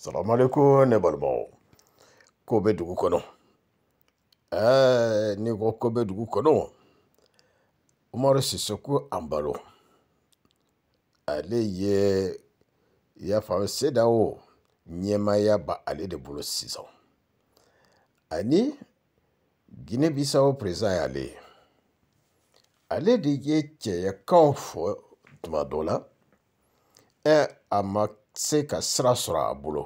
salamalekun ne balimaw ko bɛ dugu kɔnɔ ɛɛ eh, ni ko ko bɛ dugu kɔnɔ umaru sisoko anbalo ale ye i y'a faamu sedawo ɲɛmaaya ba ale de bolo sisan ani gine bisawo perezan y'ale ye ale de ye cɛyakanw fɔ tuma dɔ la ɛ eh, a ma se ka sira sɔrɔ a bolo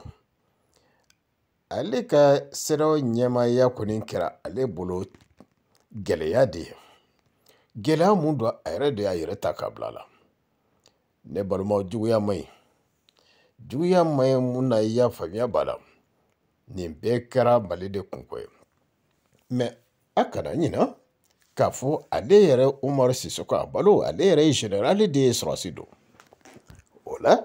ale ka siraw ɲɛmaaya kɔni kɛra ale bolo gɛlɛya de ye gɛlɛya mun don a yɛrɛ de y'a yɛrɛ ta k'a bila la ne balimaw juguya man ɲi juguya man ɲi mun na i y'a faamuya b'a la nin bɛɛ kɛra mali de kunko ye mɛ a kana ɲina k'a fɔ ale yɛrɛ umaru sisoko a balo ale yɛrɛ ye generali de ye sɔrɔsi don o la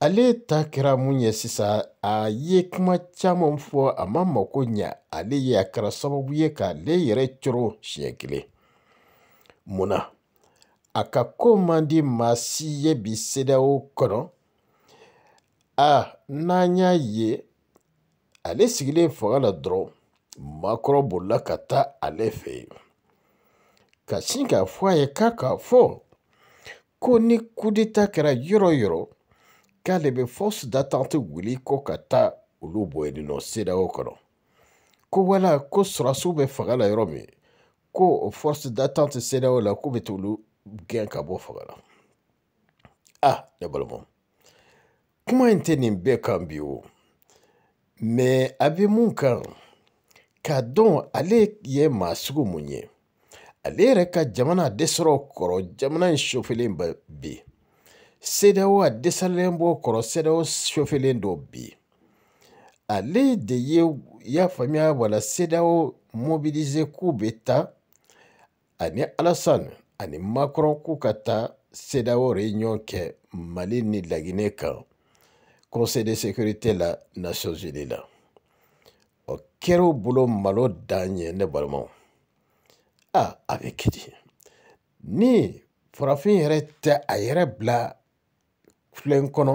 ale ta kɛra mun ye sisan a ye kuma caman fɔ a ma mako ɲa ale ye a kɛra sababu ye k'ale yɛrɛ coro siɲɛ kelen munna a ka ko man di maa si ye bi sedaw kɔnɔ a n'an y'a ye ale sigilen fanga la dɔrɔn maakɔrɔ bolila ka taa ale fɛ yen ka sin k'a fɔ a ye k'a k'a fɔ ko ni kudeta kɛra yɔrɔ yɔrɔ k'ale bɛ force d'attente wuli ko ka taa olu bɔ yen nɔ sedaw kɔnɔ ko wala ko sɔrɔsiw bɛ fanga la yɔrɔ min ko force d'attente sedaw la k'u bɛ t'olu gɛn ka bɔ fanga la ah ne balimaw kuma in tɛ nin bɛɛ kan bi o mɛ a bɛ mun kan k'a dɔn ale ye maa sugu mun ye ale yɛrɛ ka jamana dɛsɛrɔ kɔrɔ jamana in sofelen bɛ bi sedewo a dɛsɛlen b'o kɔrɔ sedewo sofelen don bi ale de ye y'a faamuya wala sedewo mobilize k'u bɛ taa ani alasan ani makɔrɔ k'u ka taa sedewo reunion kɛ mali ni laginɛ kan conseil de sécurité la nations unis la o kɛra o bolo malo dan ye ne balimaw a a bɛ kɛ di ni farafin yɛrɛ tɛ a yɛrɛ bila filɛ n kɔnɔ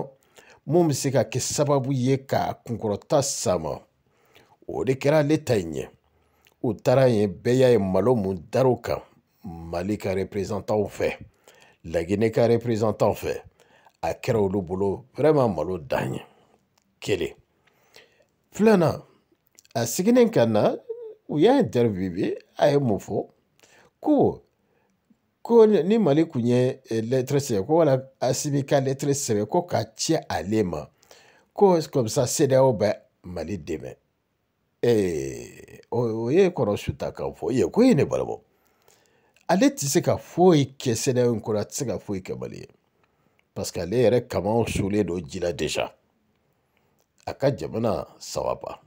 mun bɛ se ka kɛ sababu ye k'a kunkɔrɔta sama o de kɛra ale ta in ɲɛ u taara yen bɛɛ y'a ye malo mun dar'o kan mali ka representanw fɛ laginɛ ka representanw fɛ a kɛra olu bolo vraiment malo dan ye kelen filanan a seginnen ka na u y'a interviewé a ye mun fɔ ko ko ni mali kun ye eh, lɛtɛrɛ sɛbɛ ko wala asibi ka lɛtɛrɛ sɛbɛ ko ka cɛ ale ma ko kɔmisa sedeyaw bɛ mali dɛmɛ ee o ye kɔrɔ suta kan fɔ ye ko ye ne balabɔ ale tɛ se ka foyi kɛ sedeyaw in kɔrɔ a tɛ se ka foyi kɛ mali ye parce que ale yɛrɛ kamaw solen don ji la deja a ka jamana sawaba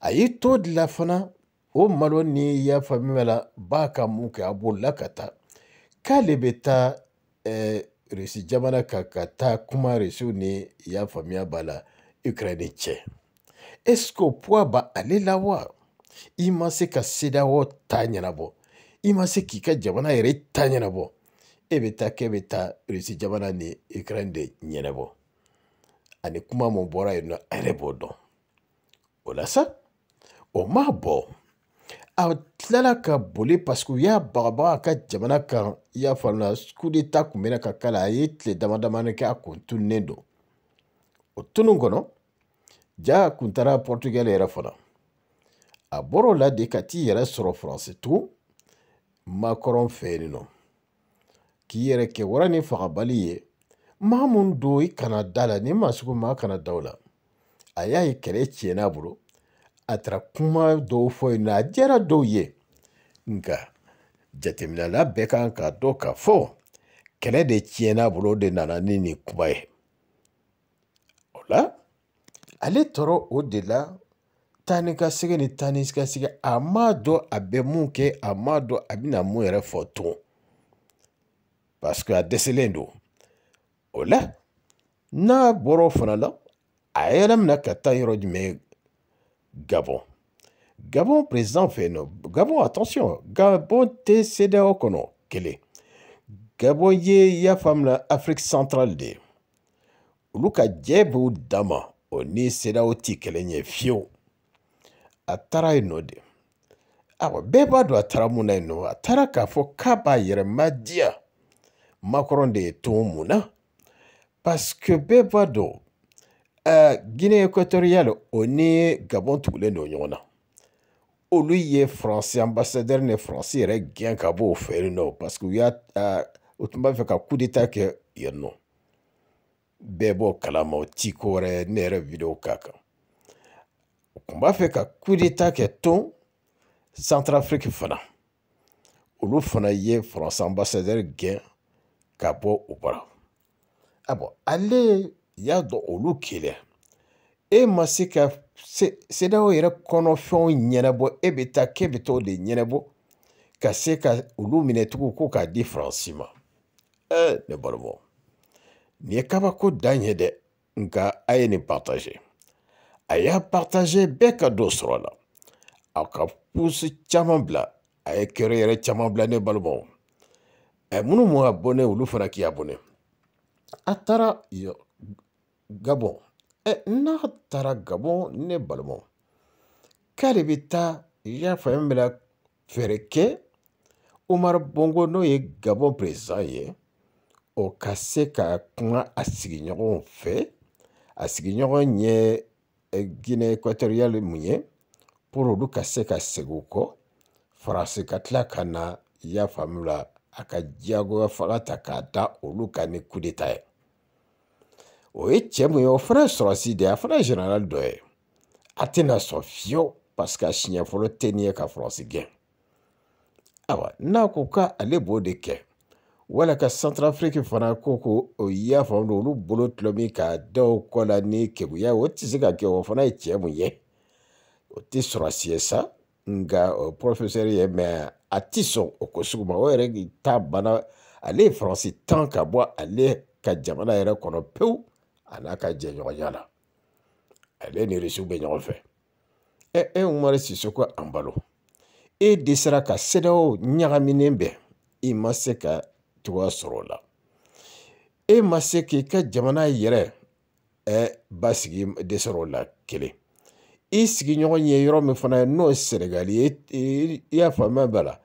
a y'i to de la fana o malo ni yafa min la ba ka mun kɛ a bolila ka taa k'ale bɛ taa eh, rusi jamana kan ka taa kuma rusiw ni y'a faamuya b'a la ukraine cɛ est poids ba ale la wa i ma se ka sedaw ta ɲɛnabɔ i ma se k'i ka jamana yɛrɛ ta ɲɛnabɔ e bɛ taa k'e bɛ taa rusi jamana ni ukraine de ɲɛnabɔ ani kuma mun bɔra yen nɔ a yɛrɛ b'o dɔn o la sa o m'a bɔ a tilala ka boli paseke u y'a bagabaga a ka jamana kan i y'a faamuya kudeta tun bɛna ka k'a la a ye tile dama damani kɛ a kun tununnen don o tunu kɔnɔ ja a kun taara portugal yɛrɛ fana a bɔr'o la de ka t'i yɛrɛ sɔrɔ faransi tugun makɔrɔn fɛ yen nɔ k'i yɛrɛ kɛ wara ni fagabali ye maa mun do i kana da la ni maa sugu maa kana da o la a y'a ye kɛlɛ tiɲɛ n'a bolo a taara kuma dɔw fɔ yen nɔ a diyara dɔw ye nka jateminɛla bɛɛ kan k'a dɔn k'a fɔ kɛlɛ de tiɲɛna bolo de nana ni nin kuma ye o la ale tɔɔrɔ o de la taa ni ka segin ni taa ni ka segin a ma dɔn a bɛ mun kɛ a ma dɔn a bɛna mun yɛrɛ fɔ tun paseke a dɛsɛlen don o la n'a bɔra o fana la a yɛrɛ mina ka taa yɔrɔ jumɛn Gabon. Gabon, fait Feno. Gabon, attention. Gabon, te seda kono. Kele. Gabon ye ya famla Afrique centrale de. Olu ka dama Oni ni Oti Kelenye Fio. les fiyewu. A atara de. Awɔ bɛɛ a k'a fo kaba de Parce que guinée équatoriale o ni gabon tugulen don ɲɔgɔn na olu ye faransi ambassadɛri ni faransi yɛrɛ gɛn ka b'o fɛ yen nɔ parce que u y'a u tun b'a fɛ ka coup d'état kɛ yen nɔ bɛɛ b'o kalama o ti ko wɛrɛ ne yɛrɛ video k'a kan u tun b'a fɛ ka coup d'état kɛ tɔn centrafrique fana olu fana ye faransi ambassadɛri gɛn ka bɔ u kɔrɔ ah ale y'a dɔn olu keleya e ma se ka sedaw yɛrɛ kɔnɔfɛnw ɲɛnabɔ e bɛ taa k'e bɛ t'o de ɲɛnabɔ ka se ka olu minɛ tugun ko k'a di faransi ma ɛɛ ne balimaw nin ye kabako dan ye dɛ nka a ye nin partage a y'a partage bɛɛ ka dɔ sɔrɔ a la a ka pusi caman bila a ye kɛrɛ yɛrɛ caman bila ne balimaw ɛ minnu m'u abonné olu fana k'i abonné a taara gabon ɛ eh, n'a taara gabon ne balimaw k'ale bɛ taa y'a faamu bɛ na fɛɛrɛ kɛ umar bongo n'o ye gabon perezan ye o ka se ka kuma a sigiɲɔgɔnw fɛ a sigiɲɔgɔn ye guinɛ ekwatoriyali mun ye pour olu ka se ka segin u kɔ faransi ka tila ka na i y'a faamu la a ka diyagoya fanga ta k'a da olu kan ni kudeta ye o ye cɛ mun ye o fana ye sɔrɔsi de ye a fana ye general dɔ ye a tɛna sɔn fiyewu paseke a siɲɛ fɔlɔ tɛ ni ye ka faransi gɛn ayiwa n'a ko k'ale b'o de kɛ wala ka santarafiriki fana ko ko o y'a faamu don olu bolo tulo min k'a da o kɔ la ni keguya o tɛ se ka kɛ o fana ye cɛ mun ye o tɛ sɔrɔsi ye sa nka o porofɛsɛri ye mɛ a ti sɔn o ko sugu ma o yɛrɛ ta banna ale ye faransi tan ka bɔ ale ka jamana yɛrɛ kɔnɔ pewu a n'a ka jɛɲɔgɔnya la ale ni irisiw bɛ ɲɔgɔn fɛ ɛ e umar sisoko an balo e dɛsɛra ka sedaw ɲagaminen bɛn i e ma se ka cogoya sɔrɔ o la e ma se k'i ka jamana yɛrɛ ɛ basigi dɛsɛra o la kelen i sigiɲɔgɔn ye yɔrɔ min fana ye n'o ye sɛnɛgali ye e, i y'a faamuya b'a la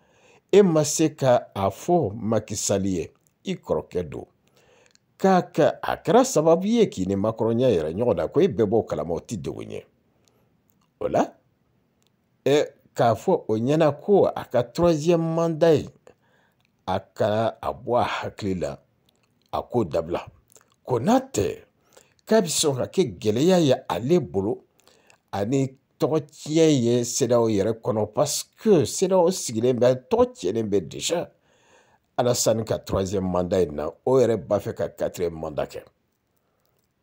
e ma se ka a fɔ makisali ye i kɔrɔkɛ don k'a a kɛra sababu ye k'i ni makɔrɔnya yɛrɛ ɲɔgɔn na ko e bɛɛ b'o kalama o ti degun ye o la ɛ k'a fɔ o ɲɛna ko a ka tɔrɔziyɛn manda ye a ka a bɔ a hakili la a k'o dabila ko n'a tɛ k'a bɛ sɔn ka kɛ gɛlɛya ye ale bolo ani tɔgɔ tiɲɛ ye sedaw yɛrɛ kɔnɔ paseke sedaw sigilen bɛ tɔgɔ tiɲɛnen bɛ alasani ka troisième manda in na o yɛrɛ b'a fɛ ka quatrième manda kɛ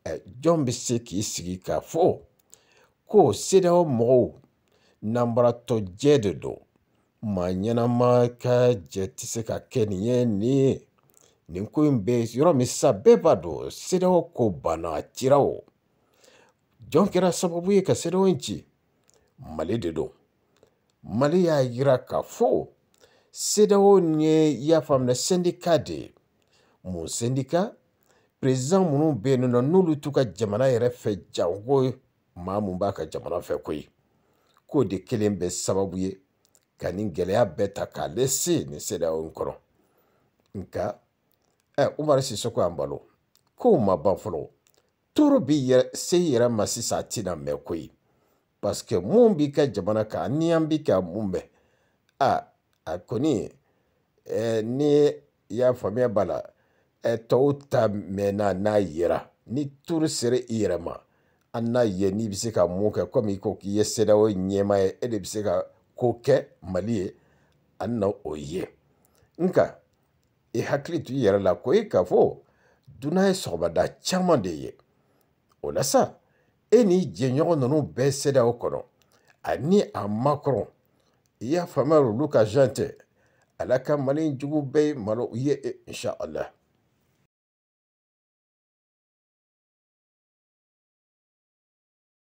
ɛ jɔn bɛ se k'i sigi k'a fɔ ko sedaw mɔgɔw namaratɔjɛ de don maa ɲɛnama ka jɛ tɛ se ka kɛ nin ye nin ye nin ko in bɛ yɔrɔ min sisan bɛɛ b'a dɔn sedaw ko banna a cira o jɔn kɛra sababu ye ka sedaw in ci mali de don mali y'a yira k'a fɔ CEDEAO ni ya faamu na sendika de mun sendika president minnu bɛ yen nɔ n'olu t'u ka jamana yɛrɛ fɛ janko maa mun b'a ka jamana fɛ koyi k'o de kelen bɛ sababu ye ka nin gɛlɛya bɛɛ ta k'ale se nin CEDEAO in kɔnɔ nka ɛ Umaru Sisoko an balo kow ma ban fɔlɔ toro b'i yɛrɛ se i yɛrɛ ma sisan a tɛna mɛn koyi parce mun b'i ka jamana kan ni an b'i ka mun bɛn a a kɔni eh, ni y'a faamuya b'a la eh, tɔw ta mɛnna n'a yera ni turu sera i yɛrɛ ma an n'a ye n'i bɛ se ka mun kɛ komi i ko k'i ye sedaw ɲɛmaa ye e de bɛ se ka ko kɛ mali ye an na o ye nka i hakili to i yɛrɛ la ko e k'a fɔ dunan ye sɔgɔmada caman de ye o la sa e n'i jɛɲɔgɔn ninnu bɛɛ sedaw kɔnɔ ani a makɔrɔ i y'a faama rɔ olu ka zan tɛ ala ka mali jugu bɛɛ ye malo ye insha